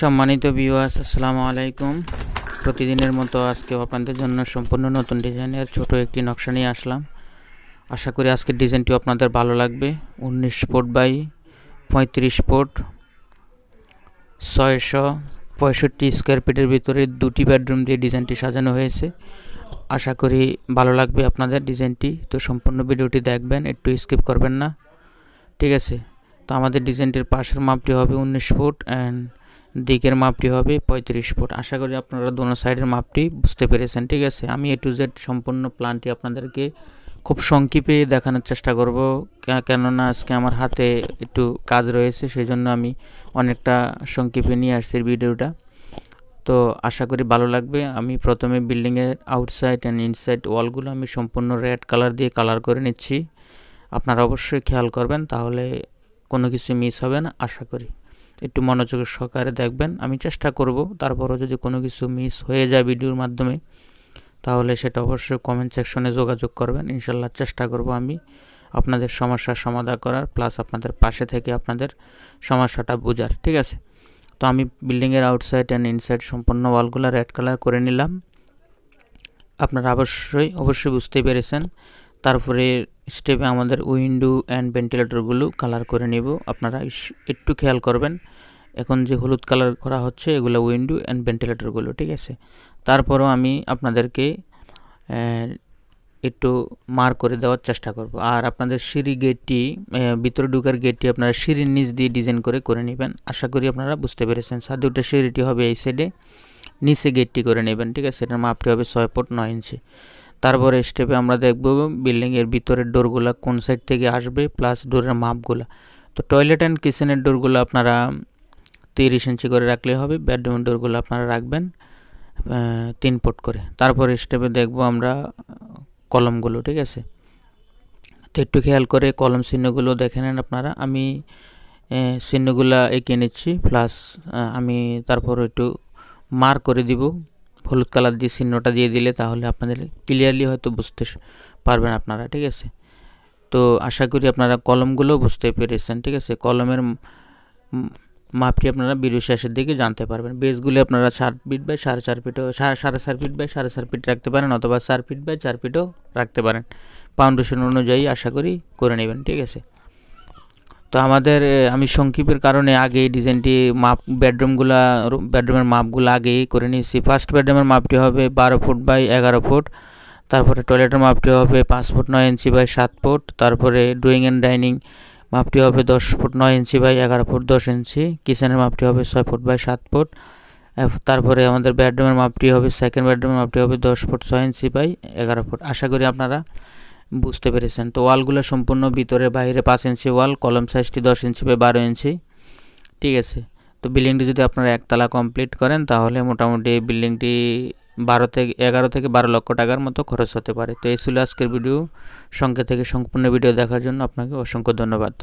সম্মানিত ভিউয়ার্স আসসালামু আলাইকুম প্রতিদিনের মতো আজকে আপনাদের জন্য সম্পূর্ণ নতুন ডিজাইনের ছোট একটি নকশা নিয়ে আসলাম আশা করি আজকের ডিজাইনটি আপনাদের ভালো লাগবে উনিশ ফুট বাই পঁয়ত্রিশ ফুট ছয়শো পঁয়ষট্টি স্কোয়ার ফিটের ভিতরে দুটি বেডরুম দিয়ে ডিজাইনটি সাজানো হয়েছে আশা করি ভালো লাগবে আপনাদের ডিজাইনটি তো সম্পূর্ণ ভিডিওটি দেখবেন একটু স্কিপ করবেন না ঠিক আছে তো আমাদের ডিজাইনটির পাশের মাপটি হবে উনিশ ফুট অ্যান্ড দিকের মাপটি হবে পঁয়ত্রিশ ফুট আশা করি আপনারা দোনো সাইডের মাপটি বুঝতে পেরেছেন ঠিক আছে আমি এ টু জেড সম্পূর্ণ প্ল্যানটি আপনাদেরকে খুব সংক্ষেপে দেখানোর চেষ্টা করব কেননা আজকে আমার হাতে একটু কাজ রয়েছে সেই জন্য আমি অনেকটা সংক্ষেপে নিয়ে আসছি ভিডিওটা তো আশা করি ভালো লাগবে আমি প্রথমে বিল্ডিংয়ের আউটসাইড অ্যান্ড ইনসাইড ওয়ালগুলো আমি সম্পূর্ণ রেড কালার দিয়ে কালার করে নিচ্ছি আপনারা অবশ্যই খেয়াল করবেন তাহলে কোনো কিছু মিস হবে না আশা করি একটু মনোযোগের সহকারে দেখবেন আমি চেষ্টা করব তারপরও যদি কোনো কিছু মিস হয়ে যায় ভিডিওর মাধ্যমে তাহলে সেটা অবশ্যই কমেন্ট সেকশনে যোগাযোগ করবেন ইনশাল্লাহ চেষ্টা করব আমি আপনাদের সমস্যার সমাধান করার প্লাস আপনাদের পাশে থেকে আপনাদের সমস্যাটা বোঝার ঠিক আছে তো আমি বিল্ডিংয়ের আউটসাইড অ্যান্ড ইনসাইড সম্পূর্ণ ওয়ালগুলো রেড কালার করে নিলাম আপনারা অবশ্যই অবশ্যই বুঝতে পেরেছেন তারপরে স্টেপে আমাদের উইন্ডো অ্যান্ড ভেন্টিলেটরগুলো কালার করে নেব আপনারা একটু খেয়াল করবেন এখন যে হলুদ কালার করা হচ্ছে এগুলো উইন্ডো অ্যান্ড ভেন্টিলেটরগুলো ঠিক আছে তারপরও আমি আপনাদেরকে একটু মার করে দেওয়ার চেষ্টা করব আর আপনাদের সিঁড়ি গেটটি ভিতরে ঢুকার গেটটি আপনারা সিঁড়ির নিচ দিয়ে ডিজাইন করে করে নেবেন আশা করি আপনারা বুঝতে পেরেছেন সাদে ওটা সিঁড়িটি হবে এই সাইডে নিচে গেটটি করে নেবেন ঠিক আছে সেটার মাপটি হবে ছয় ফুট নয় ইঞ্চি তারপরে স্টেপে আমরা দেখব বিল্ডিংয়ের ভিতরের ডোরগুলো কোন সাইড থেকে আসবে প্লাস ডোরের মাপগুলা তো টয়লেট অ্যান্ড কিচেনের ডোরগুলো আপনারা তিরিশ ইঞ্চি করে রাখলে হবে বেডরুমের ডোরগুলো আপনারা রাখবেন তিন ফুট করে তারপরে স্টেপে দেখব আমরা কলমগুলো ঠিক আছে তো একটু খেয়াল করে কলম চিহ্নগুলো দেখে নেন আপনারা আমি চিহ্নগুলো এঁকে নিচ্ছি প্লাস আমি তারপর একটু মার করে দিব হলুদ কালার দিয়ে চিহ্নটা দিয়ে দিলে তাহলে আপনাদের ক্লিয়ারলি হয়তো বুঝতে পারবেন আপনারা ঠিক আছে তো আশা করি আপনারা কলমগুলো বুঝতে পেরেছেন ঠিক আছে কলমের মাপটি আপনারা বিরু শেষের দিকে জানতে পারবেন বেসগুলি আপনারা চার ফিট বাই সাড়ে চার ফিটও সাড়ে চার ফিট বাই সাড়ে চার ফিট রাখতে পারেন অথবা চার ফিট বাই চার ফিটও রাখতে পারেন ফাউন্ডেশন অনুযায়ী আশা করি করে নেবেন ঠিক আছে তো আমাদের আমি সংক্ষিপের কারণে আগে ডিজাইনটি মাপ বেডরুমগুলো বেডরুমের মাপগুলো আগেই করে নিয়েছি ফার্স্ট বেডরুমের মাপটি হবে বারো ফুট বাই এগারো ফুট তারপরে টয়লেটের মাপটি হবে পাঁচ ফুট নয় ইঞ্চি বাই সাত ফুট তারপরে ডুয়িং অ্যান্ড ডাইনিং মাপটি হবে দশ ফুট নয় ইঞ্চি বাই এগারো ফুট দশ ইঞ্চি কিচেনের মাপটি হবে ছয় ফুট বাই সাত ফুট তারপরে আমাদের বেডরুমের মাপটি হবে সেকেন্ড বেডরুমের মাপটি হবে দশ ফুট ছয় ইঞ্চি বাই এগারো ফুট আশা করি আপনারা বুঝতে পেরেছেন তো ওয়ালগুলো সম্পূর্ণ ভিতরে বাইরে পাঁচ ইঞ্চি ওয়াল কলম সাইজটি দশ ইঞ্চি বা বারো ইঞ্চি ঠিক আছে তো বিল্ডিংটি যদি আপনারা একতলা কমপ্লিট করেন তাহলে মোটামুটি বিল্ডিংটি বারো থেকে এগারো থেকে বারো লক্ষ টাকার মতো খরচ হতে পারে তো এই ছিল আজকের ভিডিও সঙ্গে থেকে সম্পূর্ণ ভিডিও দেখার জন্য আপনাকে অসংখ্য ধন্যবাদ